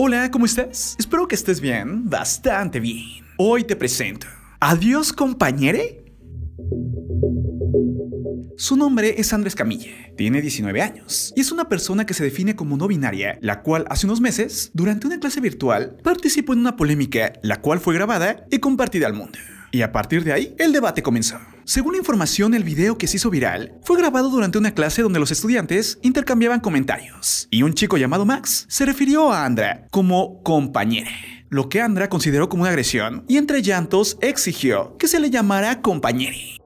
Hola, ¿cómo estás? Espero que estés bien, bastante bien. Hoy te presento. Adiós, compañere. Su nombre es Andrés Camille, tiene 19 años y es una persona que se define como no binaria, la cual hace unos meses, durante una clase virtual, participó en una polémica, la cual fue grabada y compartida al mundo. Y a partir de ahí, el debate comenzó. Según la información, el video que se hizo viral fue grabado durante una clase donde los estudiantes intercambiaban comentarios y un chico llamado Max se refirió a Andra como compañera lo que Andra consideró como una agresión y entre llantos exigió que se le llamara compañere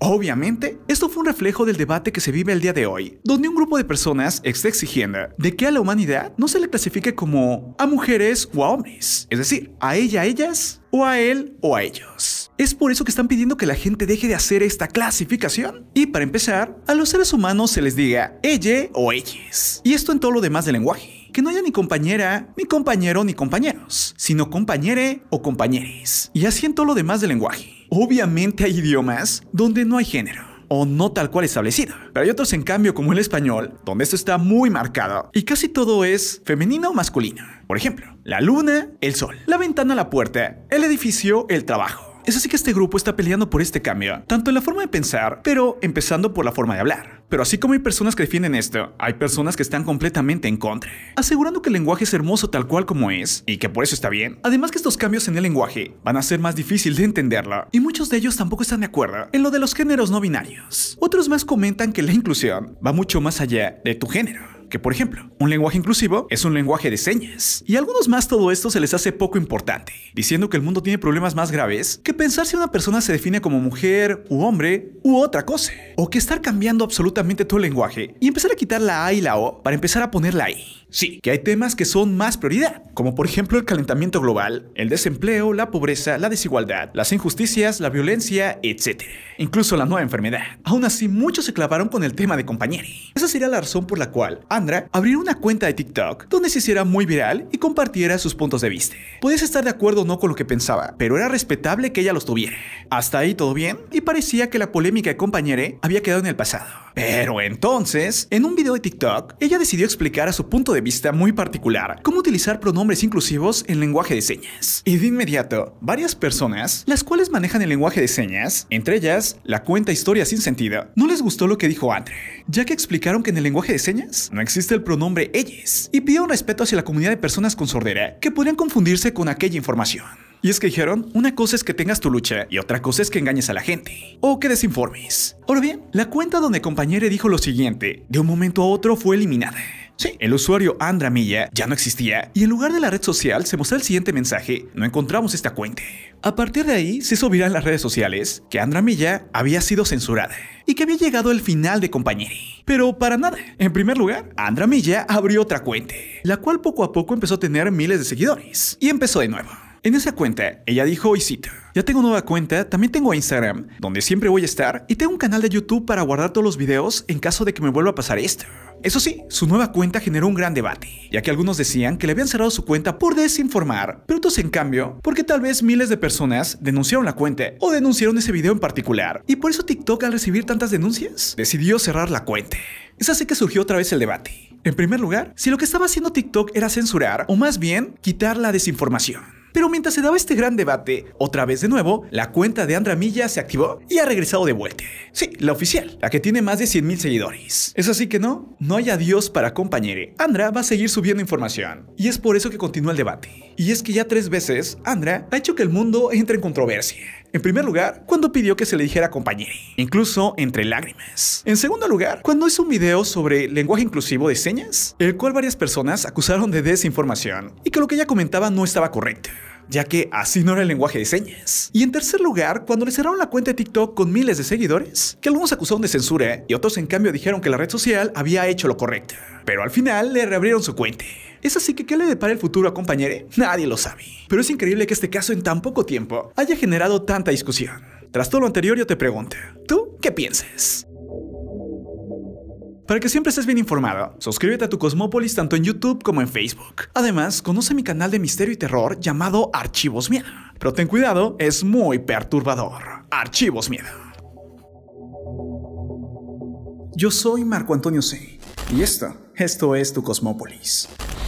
Obviamente, esto fue un reflejo del debate que se vive el día de hoy, donde un grupo de personas está exigiendo de que a la humanidad no se le clasifique como a mujeres o a hombres, es decir, a ella, a ellas o a él o a ellos. Es por eso que están pidiendo que la gente deje de hacer esta clasificación. Y para empezar, a los seres humanos se les diga ella o ellas. Y esto en todo lo demás del lenguaje. Que no haya ni compañera, ni compañero, ni compañeros, sino compañere o compañeres. Y así en todo lo demás del lenguaje. Obviamente hay idiomas donde no hay género o no tal cual establecido. Pero hay otros en cambio como el español, donde esto está muy marcado y casi todo es femenino o masculino. Por ejemplo, la luna, el sol, la ventana, la puerta, el edificio, el trabajo. Es así que este grupo está peleando por este cambio, tanto en la forma de pensar, pero empezando por la forma de hablar. Pero así como hay personas que defienden esto, hay personas que están completamente en contra, asegurando que el lenguaje es hermoso tal cual como es, y que por eso está bien. Además que estos cambios en el lenguaje van a ser más difícil de entenderlo, y muchos de ellos tampoco están de acuerdo en lo de los géneros no binarios. Otros más comentan que la inclusión va mucho más allá de tu género que por ejemplo, un lenguaje inclusivo es un lenguaje de señas. Y algunos más todo esto se les hace poco importante, diciendo que el mundo tiene problemas más graves que pensar si una persona se define como mujer u hombre u otra cosa. O que estar cambiando absolutamente todo el lenguaje y empezar a quitar la A y la O para empezar a poner la I. Sí, que hay temas que son más prioridad, como por ejemplo el calentamiento global, el desempleo, la pobreza, la desigualdad, las injusticias, la violencia, etc. Incluso la nueva enfermedad. Aún así, muchos se clavaron con el tema de compañere Esa sería la razón por la cual Andra abrió una cuenta de TikTok donde se hiciera muy viral y compartiera sus puntos de vista. Puedes estar de acuerdo o no con lo que pensaba, pero era respetable que ella los tuviera. Hasta ahí todo bien, y parecía que la polémica de Compañere había quedado en el pasado. Pero entonces, en un video de TikTok, ella decidió explicar a su punto de vista muy particular, cómo utilizar pronombres inclusivos en lenguaje de señas. Y de inmediato, varias personas, las cuales manejan el lenguaje de señas, entre ellas la cuenta Historia sin sentido, no les gustó lo que dijo Andre, ya que explicaron que en el lenguaje de señas no existe el pronombre ellas, y pidieron respeto hacia la comunidad de personas con sordera que podrían confundirse con aquella información. Y es que dijeron, una cosa es que tengas tu lucha y otra cosa es que engañes a la gente o que desinformes. Ahora bien, la cuenta donde compañero dijo lo siguiente, de un momento a otro fue eliminada. Sí, el usuario Andra Milla ya no existía y en lugar de la red social se mostró el siguiente mensaje, no encontramos esta cuenta. A partir de ahí se hizo en las redes sociales que Andra Milla había sido censurada y que había llegado el final de Compañeri. Pero para nada. En primer lugar, Andra Milla abrió otra cuenta, la cual poco a poco empezó a tener miles de seguidores y empezó de nuevo. En esa cuenta, ella dijo y cito, ya tengo nueva cuenta, también tengo Instagram, donde siempre voy a estar, y tengo un canal de YouTube para guardar todos los videos en caso de que me vuelva a pasar esto. Eso sí, su nueva cuenta generó un gran debate, ya que algunos decían que le habían cerrado su cuenta por desinformar, pero otros en cambio, porque tal vez miles de personas denunciaron la cuenta o denunciaron ese video en particular, y por eso TikTok al recibir tantas denuncias, decidió cerrar la cuenta. Es así que surgió otra vez el debate. En primer lugar, si lo que estaba haciendo TikTok era censurar, o más bien, quitar la desinformación. Pero mientras se daba este gran debate, otra vez de nuevo, la cuenta de Andra Milla se activó y ha regresado de vuelta. Sí, la oficial, la que tiene más de 100.000 seguidores. Es así que no, no hay adiós para compañere. Andra va a seguir subiendo información. Y es por eso que continúa el debate. Y es que ya tres veces, Andra ha hecho que el mundo entre en controversia. En primer lugar, cuando pidió que se le dijera compañero, incluso entre lágrimas. En segundo lugar, cuando hizo un video sobre lenguaje inclusivo de señas, el cual varias personas acusaron de desinformación y que lo que ella comentaba no estaba correcto ya que así no era el lenguaje de señas. Y en tercer lugar, cuando le cerraron la cuenta de TikTok con miles de seguidores, que algunos acusaron de censura y otros en cambio dijeron que la red social había hecho lo correcto. Pero al final le reabrieron su cuenta. Es así que, ¿qué le depara el futuro a Compañere? Nadie lo sabe. Pero es increíble que este caso en tan poco tiempo haya generado tanta discusión. Tras todo lo anterior, yo te pregunto, ¿tú qué piensas? Para que siempre estés bien informado, suscríbete a tu Cosmópolis tanto en YouTube como en Facebook. Además, conoce mi canal de misterio y terror llamado Archivos Miedo. Pero ten cuidado, es muy perturbador. Archivos Miedo. Yo soy Marco Antonio C. Y esto, esto es tu Cosmópolis.